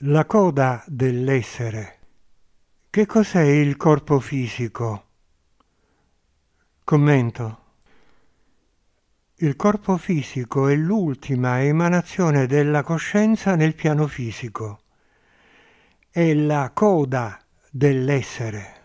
La coda dell'essere. Che cos'è il corpo fisico? Commento. Il corpo fisico è l'ultima emanazione della coscienza nel piano fisico. È la coda dell'essere.